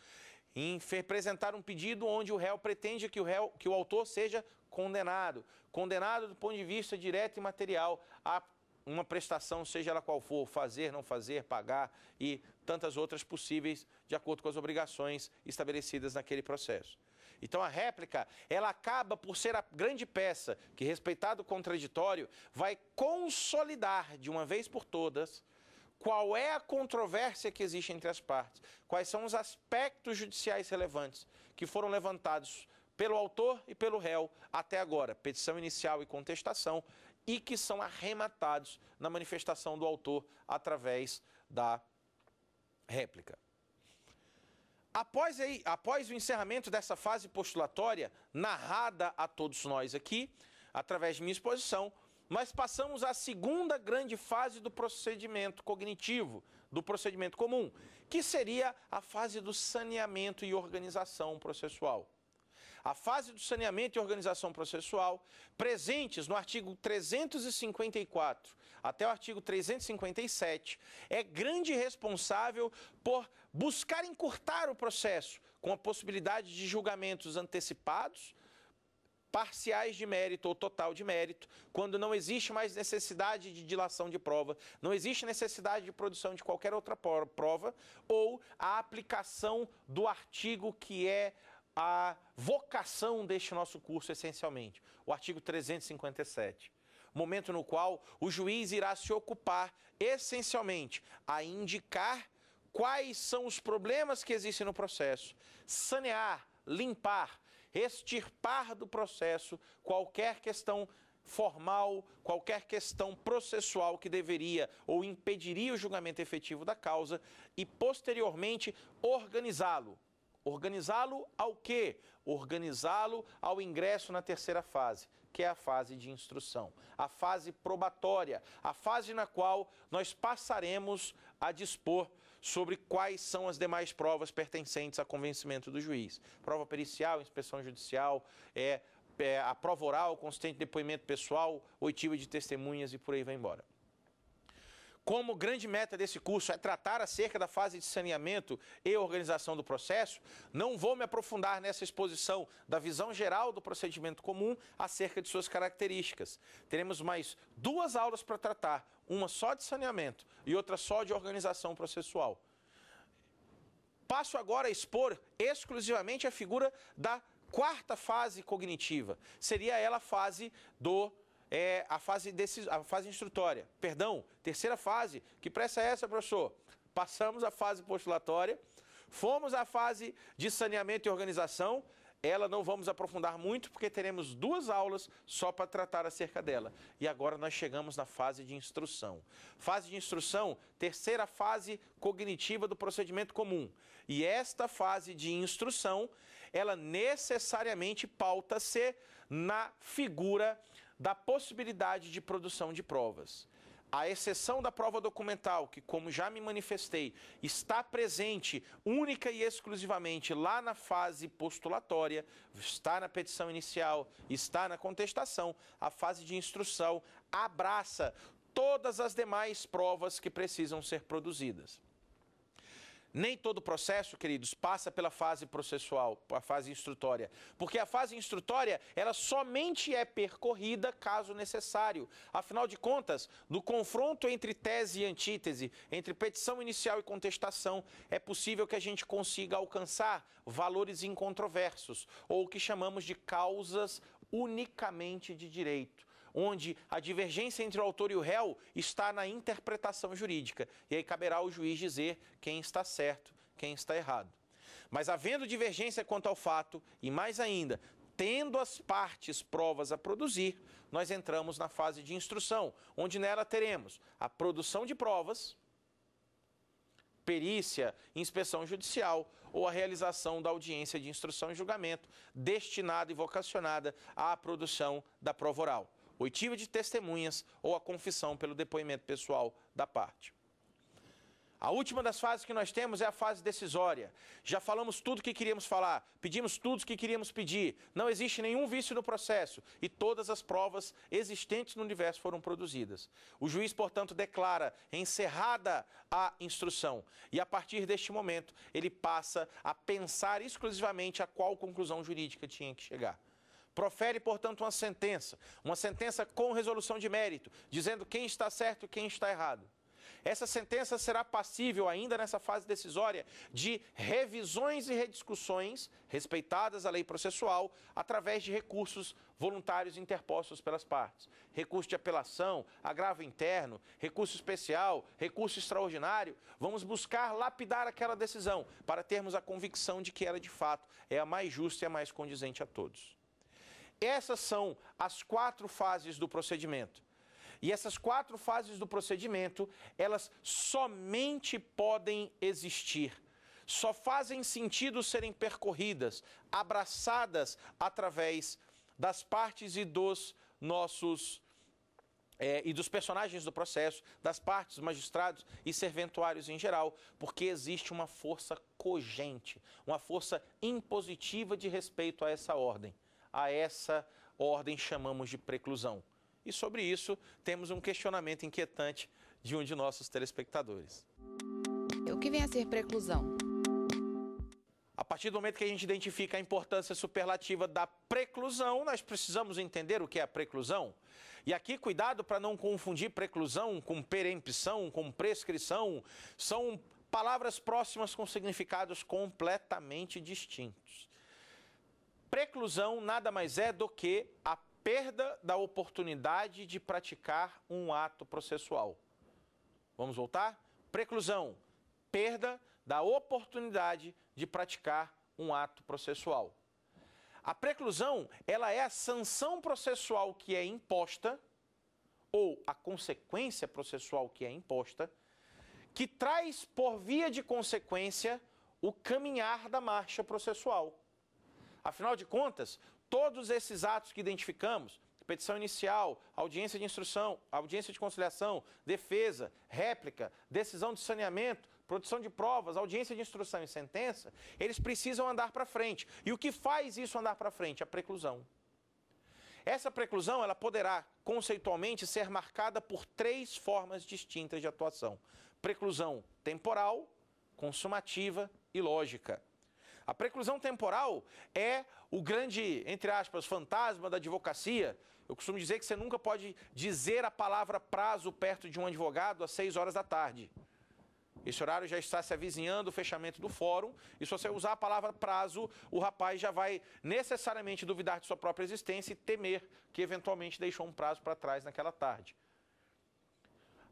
em representar um pedido onde o réu pretende que o réu que o autor seja condenado. Condenado do ponto de vista direto e material a uma prestação, seja ela qual for, fazer, não fazer, pagar e tantas outras possíveis, de acordo com as obrigações estabelecidas naquele processo. Então a réplica, ela acaba por ser a grande peça que, respeitado o contraditório, vai consolidar de uma vez por todas qual é a controvérsia que existe entre as partes, quais são os aspectos judiciais relevantes que foram levantados pelo autor e pelo réu até agora, petição inicial e contestação, e que são arrematados na manifestação do autor através da réplica. Após, aí, após o encerramento dessa fase postulatória, narrada a todos nós aqui, através de minha exposição, nós passamos à segunda grande fase do procedimento cognitivo, do procedimento comum, que seria a fase do saneamento e organização processual a fase do saneamento e organização processual, presentes no artigo 354 até o artigo 357, é grande responsável por buscar encurtar o processo com a possibilidade de julgamentos antecipados parciais de mérito ou total de mérito, quando não existe mais necessidade de dilação de prova, não existe necessidade de produção de qualquer outra prova, ou a aplicação do artigo que é a vocação deste nosso curso, essencialmente, o artigo 357. Momento no qual o juiz irá se ocupar, essencialmente, a indicar quais são os problemas que existem no processo, sanear, limpar, extirpar do processo qualquer questão formal, qualquer questão processual que deveria ou impediria o julgamento efetivo da causa e, posteriormente, organizá-lo, Organizá-lo ao quê? Organizá-lo ao ingresso na terceira fase, que é a fase de instrução, a fase probatória, a fase na qual nós passaremos a dispor sobre quais são as demais provas pertencentes a convencimento do juiz. Prova pericial, inspeção judicial, é, é a prova oral, consistente depoimento pessoal, oitiva de testemunhas e por aí vai embora. Como grande meta desse curso é tratar acerca da fase de saneamento e organização do processo, não vou me aprofundar nessa exposição da visão geral do procedimento comum acerca de suas características. Teremos mais duas aulas para tratar, uma só de saneamento e outra só de organização processual. Passo agora a expor exclusivamente a figura da quarta fase cognitiva. Seria ela a fase do é, a, fase decis... a fase instrutória, perdão, terceira fase. Que pressa é essa, professor? Passamos a fase postulatória, fomos à fase de saneamento e organização, ela não vamos aprofundar muito porque teremos duas aulas só para tratar acerca dela. E agora nós chegamos na fase de instrução. Fase de instrução, terceira fase cognitiva do procedimento comum. E esta fase de instrução, ela necessariamente pauta-se na figura da possibilidade de produção de provas. A exceção da prova documental, que, como já me manifestei, está presente única e exclusivamente lá na fase postulatória, está na petição inicial, está na contestação, a fase de instrução abraça todas as demais provas que precisam ser produzidas. Nem todo processo, queridos, passa pela fase processual, a fase instrutória, porque a fase instrutória, ela somente é percorrida caso necessário. Afinal de contas, no confronto entre tese e antítese, entre petição inicial e contestação, é possível que a gente consiga alcançar valores incontroversos, ou o que chamamos de causas unicamente de direito onde a divergência entre o autor e o réu está na interpretação jurídica. E aí caberá ao juiz dizer quem está certo, quem está errado. Mas havendo divergência quanto ao fato, e mais ainda, tendo as partes provas a produzir, nós entramos na fase de instrução, onde nela teremos a produção de provas, perícia, inspeção judicial ou a realização da audiência de instrução e julgamento destinada e vocacionada à produção da prova oral oitiva de testemunhas ou a confissão pelo depoimento pessoal da parte. A última das fases que nós temos é a fase decisória. Já falamos tudo que queríamos falar, pedimos tudo o que queríamos pedir. Não existe nenhum vício no processo e todas as provas existentes no universo foram produzidas. O juiz, portanto, declara encerrada a instrução e, a partir deste momento, ele passa a pensar exclusivamente a qual conclusão jurídica tinha que chegar. Profere, portanto, uma sentença, uma sentença com resolução de mérito, dizendo quem está certo e quem está errado. Essa sentença será passível ainda nessa fase decisória de revisões e rediscussões, respeitadas a lei processual, através de recursos voluntários interpostos pelas partes. Recurso de apelação, agravo interno, recurso especial, recurso extraordinário. Vamos buscar lapidar aquela decisão para termos a convicção de que ela de fato é a mais justa e a mais condizente a todos. Essas são as quatro fases do procedimento. E essas quatro fases do procedimento, elas somente podem existir. Só fazem sentido serem percorridas, abraçadas através das partes e dos nossos é, e dos personagens do processo, das partes, magistrados e serventuários em geral, porque existe uma força cogente, uma força impositiva de respeito a essa ordem. A essa ordem chamamos de preclusão. E sobre isso, temos um questionamento inquietante de um de nossos telespectadores. O que vem a ser preclusão? A partir do momento que a gente identifica a importância superlativa da preclusão, nós precisamos entender o que é a preclusão. E aqui, cuidado para não confundir preclusão com perempção, com prescrição. São palavras próximas com significados completamente distintos. Preclusão nada mais é do que a perda da oportunidade de praticar um ato processual. Vamos voltar? Preclusão, perda da oportunidade de praticar um ato processual. A preclusão, ela é a sanção processual que é imposta ou a consequência processual que é imposta, que traz por via de consequência o caminhar da marcha processual. Afinal de contas, todos esses atos que identificamos, petição inicial, audiência de instrução, audiência de conciliação, defesa, réplica, decisão de saneamento, produção de provas, audiência de instrução e sentença, eles precisam andar para frente. E o que faz isso andar para frente? A preclusão. Essa preclusão ela poderá conceitualmente ser marcada por três formas distintas de atuação: preclusão temporal, consumativa e lógica. A preclusão temporal é o grande, entre aspas, fantasma da advocacia. Eu costumo dizer que você nunca pode dizer a palavra prazo perto de um advogado às 6 horas da tarde. Esse horário já está se avizinhando o fechamento do fórum, e se você usar a palavra prazo, o rapaz já vai necessariamente duvidar de sua própria existência e temer que eventualmente deixou um prazo para trás naquela tarde.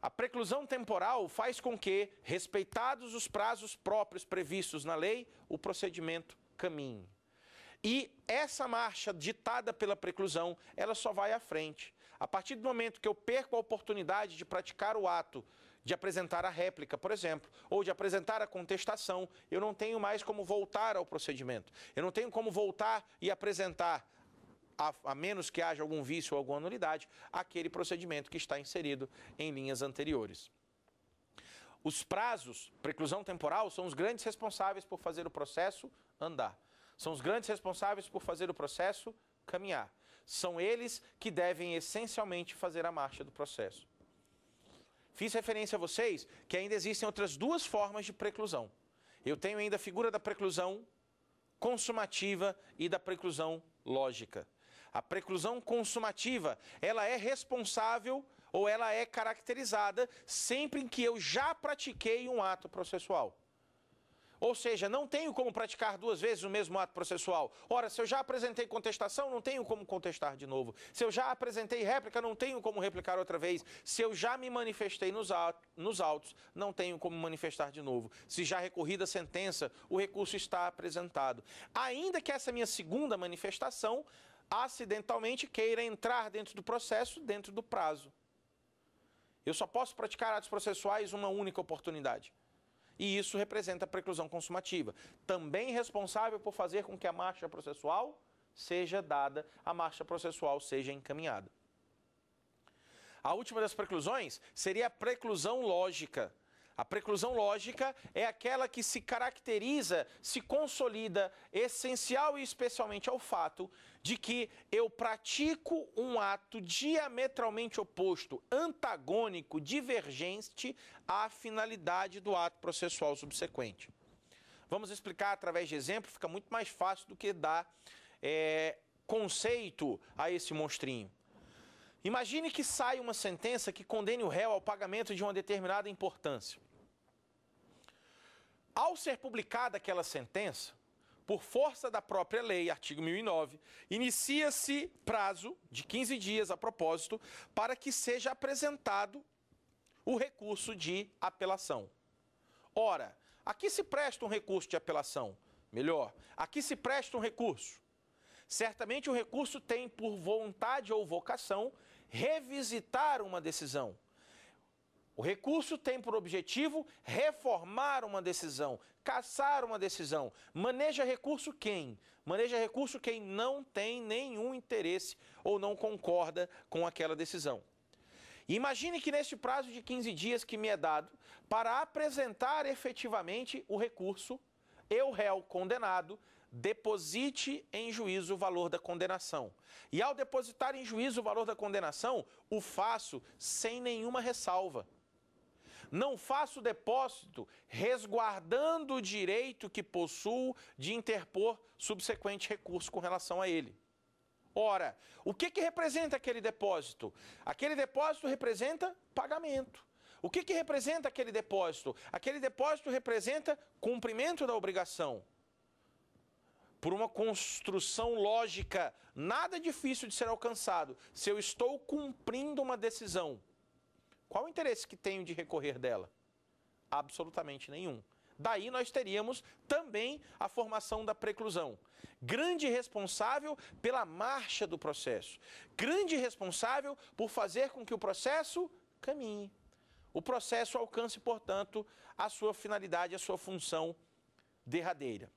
A preclusão temporal faz com que, respeitados os prazos próprios previstos na lei, o procedimento caminhe. E essa marcha ditada pela preclusão, ela só vai à frente. A partir do momento que eu perco a oportunidade de praticar o ato, de apresentar a réplica, por exemplo, ou de apresentar a contestação, eu não tenho mais como voltar ao procedimento. Eu não tenho como voltar e apresentar a, a menos que haja algum vício ou alguma nulidade, aquele procedimento que está inserido em linhas anteriores. Os prazos, preclusão temporal, são os grandes responsáveis por fazer o processo andar. São os grandes responsáveis por fazer o processo caminhar. São eles que devem essencialmente fazer a marcha do processo. Fiz referência a vocês que ainda existem outras duas formas de preclusão. Eu tenho ainda a figura da preclusão consumativa e da preclusão lógica. A preclusão consumativa, ela é responsável ou ela é caracterizada sempre em que eu já pratiquei um ato processual. Ou seja, não tenho como praticar duas vezes o mesmo ato processual. Ora, se eu já apresentei contestação, não tenho como contestar de novo. Se eu já apresentei réplica, não tenho como replicar outra vez. Se eu já me manifestei nos, nos autos, não tenho como manifestar de novo. Se já recorrida a sentença, o recurso está apresentado. Ainda que essa minha segunda manifestação acidentalmente queira entrar dentro do processo dentro do prazo. Eu só posso praticar atos processuais uma única oportunidade. E isso representa a preclusão consumativa, também responsável por fazer com que a marcha processual seja dada, a marcha processual seja encaminhada. A última das preclusões seria a preclusão lógica. A preclusão lógica é aquela que se caracteriza, se consolida, essencial e especialmente ao fato de que eu pratico um ato diametralmente oposto, antagônico, divergente à finalidade do ato processual subsequente. Vamos explicar através de exemplo, fica muito mais fácil do que dar é, conceito a esse monstrinho. Imagine que saia uma sentença que condene o réu ao pagamento de uma determinada importância. Ao ser publicada aquela sentença, por força da própria lei, artigo 1009, inicia-se prazo de 15 dias a propósito para que seja apresentado o recurso de apelação. Ora, aqui se presta um recurso de apelação. Melhor, aqui se presta um recurso. Certamente o recurso tem por vontade ou vocação revisitar uma decisão. O recurso tem por objetivo reformar uma decisão, caçar uma decisão. Maneja recurso quem? Maneja recurso quem não tem nenhum interesse ou não concorda com aquela decisão. Imagine que neste prazo de 15 dias que me é dado para apresentar efetivamente o recurso, eu, réu condenado, deposite em juízo o valor da condenação. E ao depositar em juízo o valor da condenação, o faço sem nenhuma ressalva. Não faço depósito resguardando o direito que possuo de interpor subsequente recurso com relação a ele. Ora, o que, que representa aquele depósito? Aquele depósito representa pagamento. O que, que representa aquele depósito? Aquele depósito representa cumprimento da obrigação por uma construção lógica nada difícil de ser alcançado, se eu estou cumprindo uma decisão, qual o interesse que tenho de recorrer dela? Absolutamente nenhum. Daí nós teríamos também a formação da preclusão. Grande responsável pela marcha do processo. Grande responsável por fazer com que o processo caminhe. O processo alcance, portanto, a sua finalidade, a sua função derradeira.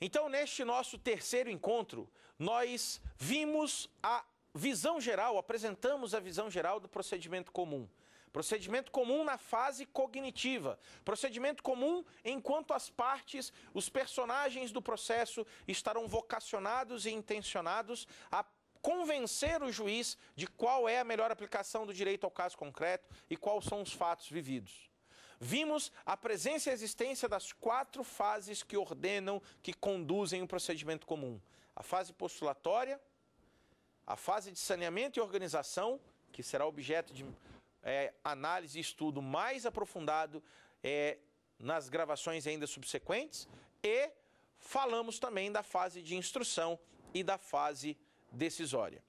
Então, neste nosso terceiro encontro, nós vimos a visão geral, apresentamos a visão geral do procedimento comum. Procedimento comum na fase cognitiva. Procedimento comum enquanto as partes, os personagens do processo estarão vocacionados e intencionados a convencer o juiz de qual é a melhor aplicação do direito ao caso concreto e quais são os fatos vividos vimos a presença e a existência das quatro fases que ordenam, que conduzem o um procedimento comum: a fase postulatória, a fase de saneamento e organização, que será objeto de é, análise e estudo mais aprofundado é, nas gravações ainda subsequentes, e falamos também da fase de instrução e da fase decisória.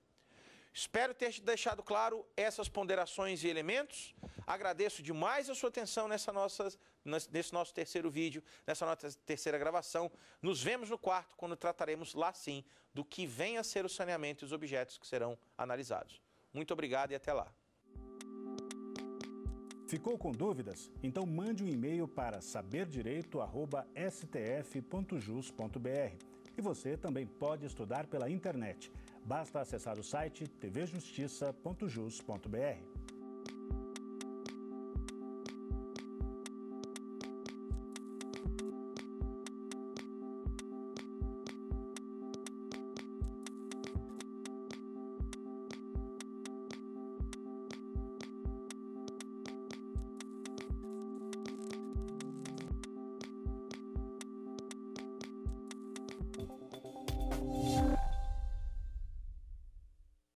Espero ter deixado claro essas ponderações e elementos. Agradeço demais a sua atenção nessa nossa, nesse nosso terceiro vídeo, nessa nossa terceira gravação. Nos vemos no quarto, quando trataremos lá sim do que vem a ser o saneamento e os objetos que serão analisados. Muito obrigado e até lá. Ficou com dúvidas? Então mande um e-mail para saberdireito.stf.jus.br. E você também pode estudar pela internet Basta acessar o site tvjustiça.jus.br.